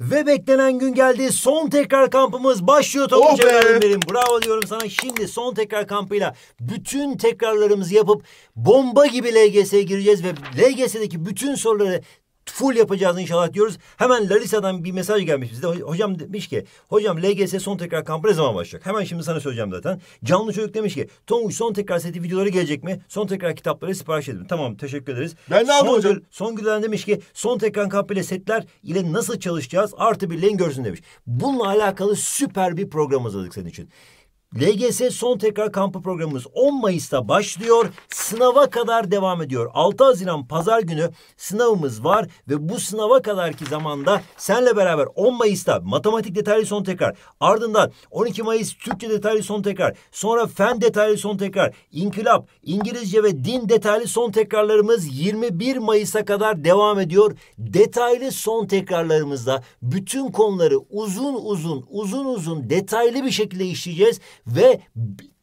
Ve beklenen gün geldi. Son tekrar kampımız başlıyor Tomuç oh evladım benim. Bravo diyorum sana. Şimdi son tekrar kampıyla bütün tekrarlarımızı yapıp bomba gibi LGS'ye gireceğiz ve LGS'deki bütün soruları full yapacağız inşallah diyoruz. Hemen Larisa'dan bir mesaj gelmiş bize. Hocam demiş ki hocam LGS son tekrar kampı ne zaman başlayacak? Hemen şimdi sana söyleyeceğim zaten. Canlı çocuk demiş ki Tonguç son tekrar seti videoları gelecek mi? Son tekrar kitapları sipariş edin. Tamam teşekkür ederiz. Ben ne yapayım hocam? Son Gülen demiş ki son tekrar kampı ile setler ile nasıl çalışacağız? Artı bir birliğin görsün demiş. Bununla alakalı süper bir program hazırladık senin için. LGS son tekrar kampı programımız 10 Mayıs'ta başlıyor. Sınava kadar devam ediyor. 6 Haziran pazar günü sınavımız var ve bu sınava kadarki zamanda senle beraber 10 Mayıs'ta matematik detaylı son tekrar, ardından 12 Mayıs Türkçe detaylı son tekrar, sonra fen detaylı son tekrar, inkılap, İngilizce ve din detaylı son tekrarlarımız 21 Mayıs'a kadar devam ediyor. Detaylı son tekrarlarımızda bütün konuları uzun uzun uzun uzun detaylı bir şekilde işleyeceğiz ve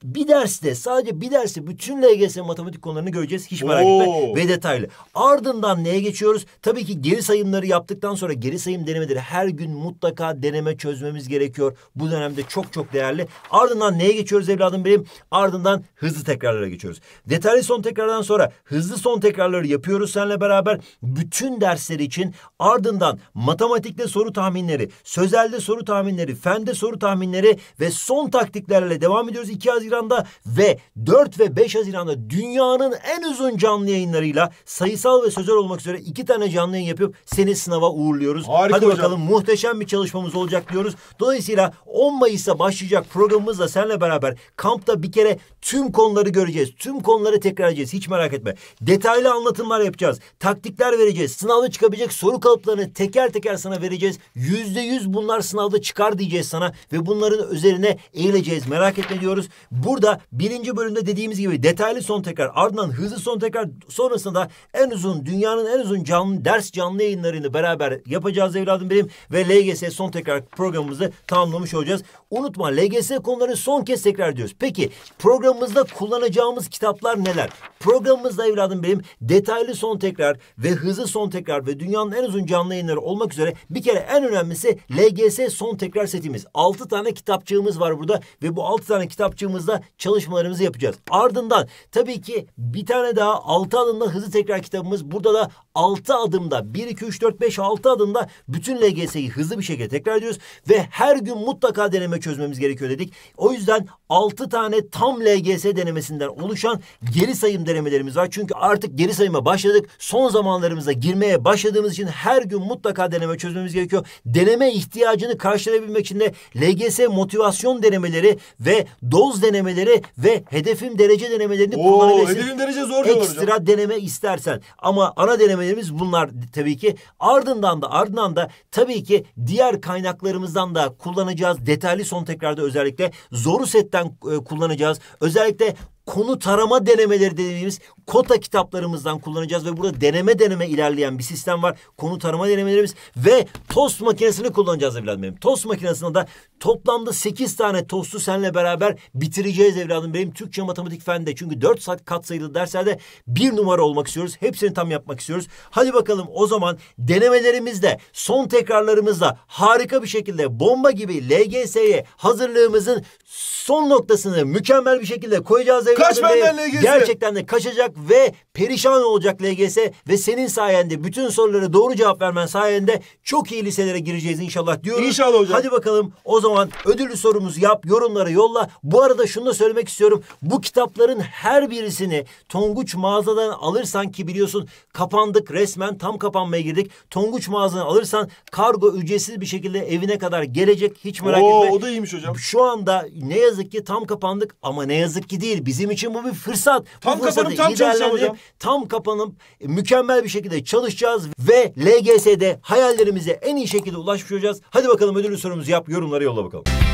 bir derste sadece bir derste bütün LGS matematik konularını göreceğiz. Hiç merak Oo. etme ve detaylı. Ardından neye geçiyoruz? Tabii ki geri sayımları yaptıktan sonra geri sayım denemeleri her gün mutlaka deneme çözmemiz gerekiyor. Bu dönemde çok çok değerli. Ardından neye geçiyoruz evladım benim? Ardından hızlı tekrarlara geçiyoruz. Detaylı son tekrardan sonra hızlı son tekrarları yapıyoruz seninle beraber. Bütün dersler için ardından matematikte soru tahminleri, sözelde soru tahminleri, fende soru tahminleri ve son taktiklerle devam ediyoruz. İki az Haziran'da ve 4 ve 5 Haziran'da dünyanın en uzun canlı yayınlarıyla sayısal ve sözel olmak üzere iki tane canlı yayın yapıp seni sınava uğurluyoruz. Harika Hadi hocam. bakalım muhteşem bir çalışmamız olacak diyoruz. Dolayısıyla 10 Mayıs'ta başlayacak programımızla seninle beraber kampta bir kere tüm konuları göreceğiz. Tüm konuları tekrar edeceğiz. Hiç merak etme. Detaylı anlatımlar yapacağız. Taktikler vereceğiz. Sınavda çıkabilecek soru kalıplarını teker teker sana vereceğiz. Yüzde yüz bunlar sınavda çıkar diyeceğiz sana ve bunların üzerine eğileceğiz. Merak etme diyoruz. Burada birinci bölümde dediğimiz gibi detaylı son tekrar ardından hızlı son tekrar sonrasında en uzun dünyanın en uzun canlı ders canlı yayınlarını beraber yapacağız evladım benim ve LGS son tekrar programımızı tamamlamış olacağız. Unutma LGS konularını son kez tekrar ediyoruz. Peki programımızda kullanacağımız kitaplar neler? Programımızda evladım benim detaylı son tekrar ve hızlı son tekrar ve dünyanın en uzun canlı yayınları olmak üzere bir kere en önemlisi LGS son tekrar setimiz. Altı tane kitapçığımız var burada ve bu altı tane kitapçığımız kitabımızda çalışmalarımızı yapacağız. Ardından tabii ki bir tane daha 6 adımda hızlı tekrar kitabımız. Burada da 6 adımda 1, 2, 3, 4, 5, 6 adımda bütün LGS'yi hızlı bir şekilde tekrar ediyoruz. Ve her gün mutlaka deneme çözmemiz gerekiyor dedik. O yüzden 6 tane tam LGS denemesinden oluşan geri sayım denemelerimiz var. Çünkü artık geri sayıma başladık. Son zamanlarımıza girmeye başladığımız için her gün mutlaka deneme çözmemiz gerekiyor. Deneme ihtiyacını karşılayabilmek için de LGS motivasyon denemeleri ve doz denemeleri denemeleri ve hedefim derece denemelerini Oo, kullanabilirsin. Hedefim derece zor Ekstra hocam. deneme istersen. Ama ana denemelerimiz bunlar tabii ki. Ardından da ardından da tabii ki diğer kaynaklarımızdan da kullanacağız. Detaylı son tekrarda özellikle zoru setten e, kullanacağız. Özellikle konu tarama denemeleri dediğimiz kota kitaplarımızdan kullanacağız ve burada deneme deneme ilerleyen bir sistem var. Konu tarama denemelerimiz ve tost makinesini kullanacağız evladım benim. Tost makinesinde de toplamda sekiz tane tostu seninle beraber bitireceğiz evladım benim. Türkçe matematik fende çünkü dört saat katsayılı derslerde bir numara olmak istiyoruz. Hepsini tam yapmak istiyoruz. Hadi bakalım o zaman denemelerimizle son tekrarlarımızla harika bir şekilde bomba gibi LGS'ye hazırlığımızın son noktasını mükemmel bir şekilde koyacağız evladım Kaç benden LGS. Gerçekten de kaçacak ve perişan olacak LGS ve senin sayende bütün sorulara doğru cevap vermen sayende çok iyi liselere gireceğiz inşallah diyoruz. İnşallah hocam. Hadi bakalım o zaman ödüllü sorumuzu yap, yorumlara yolla. Bu arada şunu da söylemek istiyorum. Bu kitapların her birisini Tonguç mağazadan alırsan ki biliyorsun kapandık resmen tam kapanmaya girdik. Tonguç mağazadan alırsan kargo ücretsiz bir şekilde evine kadar gelecek. Hiç merak Oo, etme. O da iyiymiş hocam. Şu anda ne yazık ki tam kapandık ama ne yazık ki değil. Bizim Bizim için bu bir fırsat. Tam bu kapanıp tam çalışacağım hocam. Tam kapanıp e, mükemmel bir şekilde çalışacağız ve LGS'de hayallerimize en iyi şekilde ulaşmış olacağız. Hadi bakalım ödül sorumuzu yap yorumları yolla bakalım.